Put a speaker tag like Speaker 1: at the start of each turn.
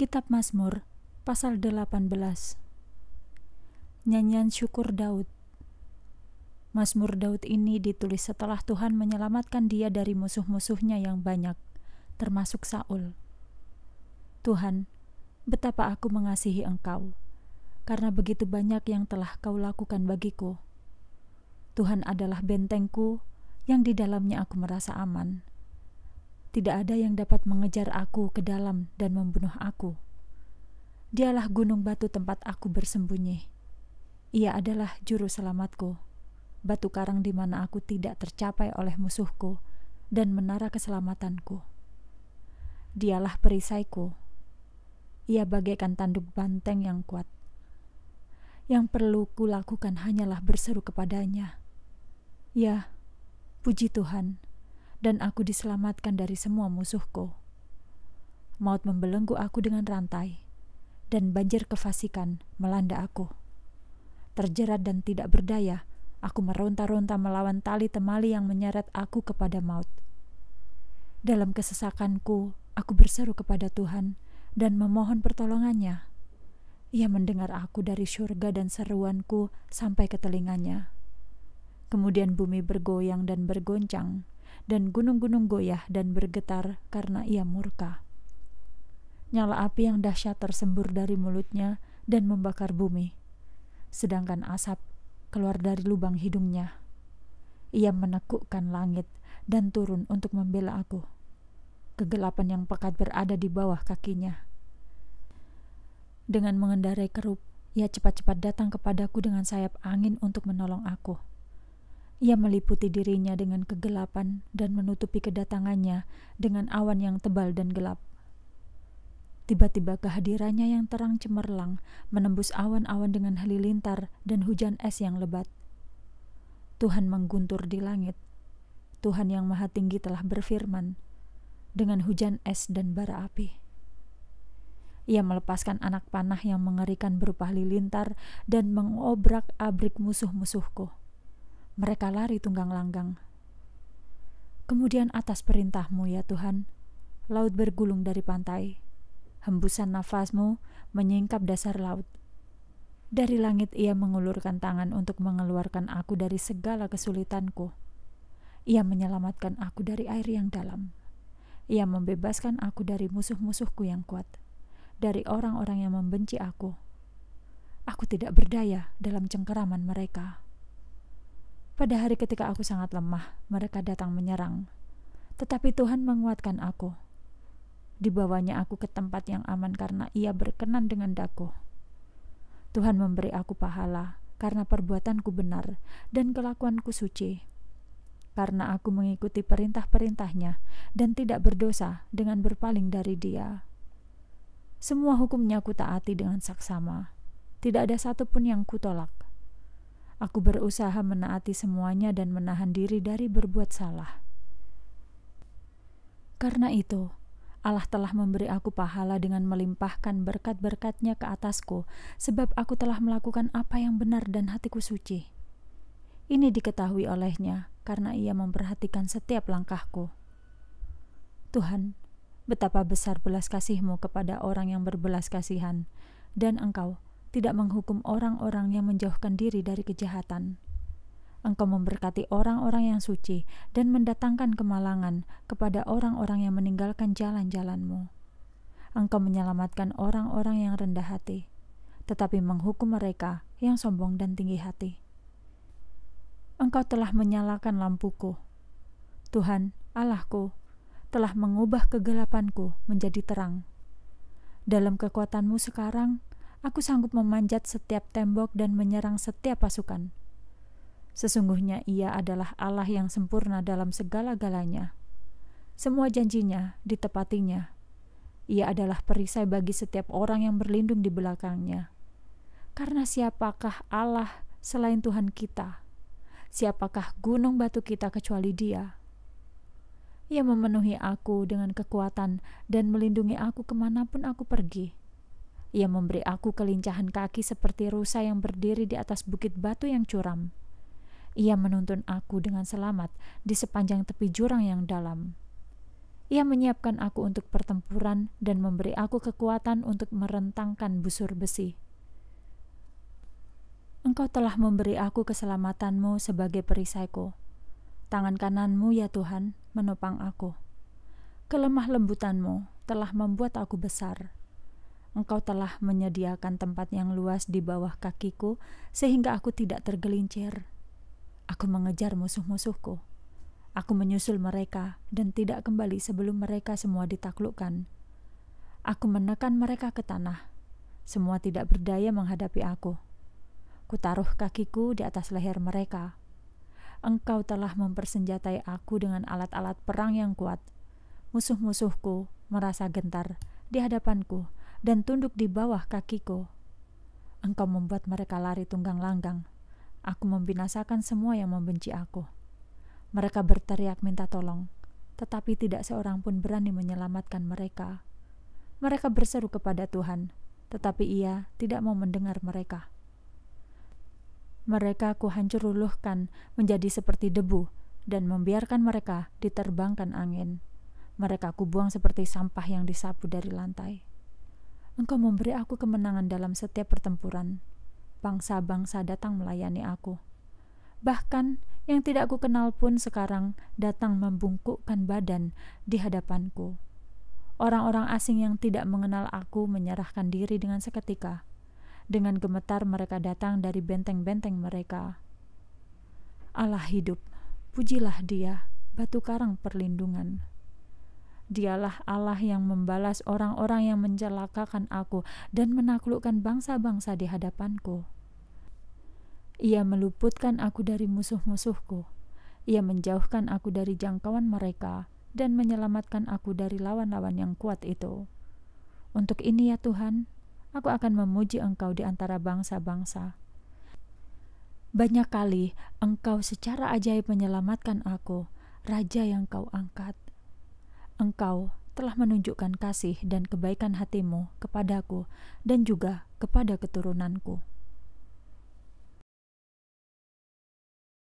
Speaker 1: Kitab Mazmur pasal 18 Nyanyian syukur Daud Mazmur Daud ini ditulis setelah Tuhan menyelamatkan dia dari musuh-musuhnya yang banyak, termasuk Saul. Tuhan, betapa aku mengasihi Engkau, karena begitu banyak yang telah Kau lakukan bagiku. Tuhan adalah bentengku yang di dalamnya aku merasa aman tidak ada yang dapat mengejar aku ke dalam dan membunuh aku. Dialah gunung batu tempat aku bersembunyi. Ia adalah juru selamatku, batu karang di mana aku tidak tercapai oleh musuhku, dan menara keselamatanku. Dialah perisaiku. Ia bagaikan tanduk banteng yang kuat. Yang perlu kulakukan hanyalah berseru kepadanya. Ya, puji Tuhan, dan aku diselamatkan dari semua musuhku. Maut membelenggu aku dengan rantai, dan banjir kefasikan melanda aku. Terjerat dan tidak berdaya, aku meronta-ronta melawan tali temali yang menyeret aku kepada maut. Dalam kesesakanku, aku berseru kepada Tuhan dan memohon pertolongannya. Ia mendengar aku dari surga dan seruanku sampai ke telinganya. Kemudian bumi bergoyang dan bergoncang, dan gunung-gunung goyah dan bergetar karena ia murka. Nyala api yang dahsyat tersembur dari mulutnya dan membakar bumi, sedangkan asap keluar dari lubang hidungnya. Ia menekukkan langit dan turun untuk membela aku. Kegelapan yang pekat berada di bawah kakinya. Dengan mengendarai kerup, ia cepat-cepat datang kepadaku dengan sayap angin untuk menolong aku. Ia meliputi dirinya dengan kegelapan dan menutupi kedatangannya dengan awan yang tebal dan gelap. Tiba-tiba kehadirannya yang terang cemerlang menembus awan-awan dengan halilintar dan hujan es yang lebat. Tuhan mengguntur di langit. Tuhan yang Maha Tinggi telah berfirman dengan hujan es dan bara api. Ia melepaskan anak panah yang mengerikan berupa halilintar dan mengobrak-abrik musuh-musuhku mereka lari tunggang langgang. Kemudian atas perintahmu ya Tuhan, laut bergulung dari pantai. Hembusan nafasmu menyingkap dasar laut. Dari langit ia mengulurkan tangan untuk mengeluarkan aku dari segala kesulitanku. Ia menyelamatkan aku dari air yang dalam. Ia membebaskan aku dari musuh-musuhku yang kuat, dari orang-orang yang membenci aku. Aku tidak berdaya dalam cengkeraman mereka. Pada hari ketika aku sangat lemah, mereka datang menyerang. Tetapi Tuhan menguatkan aku. Dibawanya aku ke tempat yang aman karena ia berkenan dengan daku. Tuhan memberi aku pahala karena perbuatanku benar dan kelakuanku suci. Karena aku mengikuti perintah-perintahnya dan tidak berdosa dengan berpaling dari dia. Semua hukumnya ku taati dengan saksama. Tidak ada satupun yang kutolak Aku berusaha menaati semuanya dan menahan diri dari berbuat salah. Karena itu, Allah telah memberi aku pahala dengan melimpahkan berkat-berkatnya ke atasku, sebab aku telah melakukan apa yang benar dan hatiku suci. Ini diketahui olehnya, karena ia memperhatikan setiap langkahku. Tuhan, betapa besar belas kasihmu kepada orang yang berbelas kasihan, dan engkau tidak menghukum orang-orang yang menjauhkan diri dari kejahatan. Engkau memberkati orang-orang yang suci dan mendatangkan kemalangan kepada orang-orang yang meninggalkan jalan-jalanmu. Engkau menyelamatkan orang-orang yang rendah hati, tetapi menghukum mereka yang sombong dan tinggi hati. Engkau telah menyalakan lampuku. Tuhan, Allahku, telah mengubah kegelapanku menjadi terang. Dalam kekuatanmu sekarang, Aku sanggup memanjat setiap tembok dan menyerang setiap pasukan. Sesungguhnya ia adalah Allah yang sempurna dalam segala-galanya. Semua janjinya ditepatinya. Ia adalah perisai bagi setiap orang yang berlindung di belakangnya. Karena siapakah Allah selain Tuhan kita? Siapakah gunung batu kita kecuali Dia? Ia memenuhi aku dengan kekuatan dan melindungi aku kemanapun aku pergi. Ia memberi aku kelincahan kaki seperti rusa yang berdiri di atas bukit batu yang curam. Ia menuntun aku dengan selamat di sepanjang tepi jurang yang dalam. Ia menyiapkan aku untuk pertempuran dan memberi aku kekuatan untuk merentangkan busur besi. Engkau telah memberi aku keselamatanmu sebagai perisaiku. Tangan kananmu, ya Tuhan, menopang aku. Kelemah lembutanmu telah membuat aku besar Engkau telah menyediakan tempat yang luas di bawah kakiku, sehingga aku tidak tergelincir. Aku mengejar musuh-musuhku. Aku menyusul mereka dan tidak kembali sebelum mereka semua ditaklukkan. Aku menekan mereka ke tanah. Semua tidak berdaya menghadapi aku. Kutaruh kakiku di atas leher mereka. Engkau telah mempersenjatai aku dengan alat-alat perang yang kuat. Musuh-musuhku merasa gentar di hadapanku dan tunduk di bawah kakiku. Engkau membuat mereka lari tunggang langgang. Aku membinasakan semua yang membenci aku. Mereka berteriak minta tolong, tetapi tidak seorang pun berani menyelamatkan mereka. Mereka berseru kepada Tuhan, tetapi Ia tidak mau mendengar mereka. Mereka kuhancur luluhkan menjadi seperti debu dan membiarkan mereka diterbangkan angin. Mereka kubuang seperti sampah yang disapu dari lantai. Engkau memberi aku kemenangan dalam setiap pertempuran. Bangsa-bangsa datang melayani aku. Bahkan yang tidak aku kenal pun sekarang datang membungkukkan badan di hadapanku. Orang-orang asing yang tidak mengenal aku menyerahkan diri dengan seketika. Dengan gemetar mereka datang dari benteng-benteng mereka. Allah hidup, pujilah Dia, batu karang perlindungan. Dialah Allah yang membalas orang-orang yang mencelakakan aku dan menaklukkan bangsa-bangsa di hadapanku. Ia meluputkan aku dari musuh-musuhku. Ia menjauhkan aku dari jangkauan mereka dan menyelamatkan aku dari lawan-lawan yang kuat itu. Untuk ini ya Tuhan, aku akan memuji Engkau di antara bangsa-bangsa. Banyak kali Engkau secara ajaib menyelamatkan aku, Raja yang Kau angkat engkau telah menunjukkan kasih dan kebaikan hatimu kepadaku dan juga kepada keturunanku.